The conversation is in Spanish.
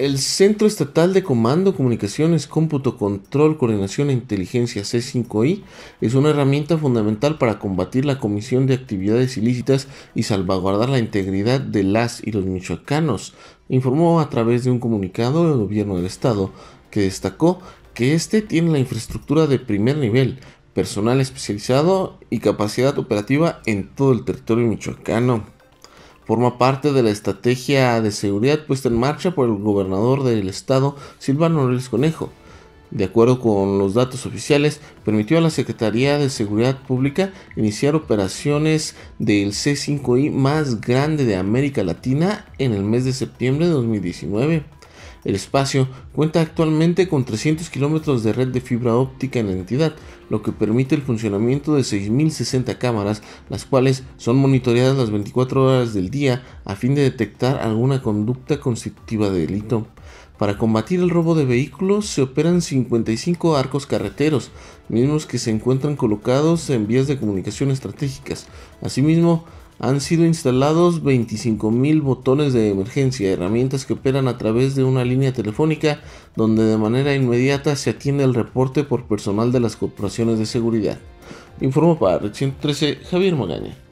el Centro Estatal de Comando, Comunicaciones, Cómputo, Control, Coordinación e Inteligencia C5I es una herramienta fundamental para combatir la comisión de actividades ilícitas y salvaguardar la integridad de las y los michoacanos, informó a través de un comunicado el gobierno del estado, que destacó que este tiene la infraestructura de primer nivel, personal especializado y capacidad operativa en todo el territorio michoacano. Forma parte de la estrategia de seguridad puesta en marcha por el gobernador del estado, Silvano Reyes Conejo. De acuerdo con los datos oficiales, permitió a la Secretaría de Seguridad Pública iniciar operaciones del C5I más grande de América Latina en el mes de septiembre de 2019. El espacio cuenta actualmente con 300 kilómetros de red de fibra óptica en la entidad, lo que permite el funcionamiento de 6.060 cámaras, las cuales son monitoreadas las 24 horas del día a fin de detectar alguna conducta constitutiva de delito. Para combatir el robo de vehículos se operan 55 arcos carreteros, mismos que se encuentran colocados en vías de comunicación estratégicas. Asimismo, han sido instalados 25.000 botones de emergencia, herramientas que operan a través de una línea telefónica donde de manera inmediata se atiende el reporte por personal de las corporaciones de seguridad. Informo para Red113, Javier Magaña.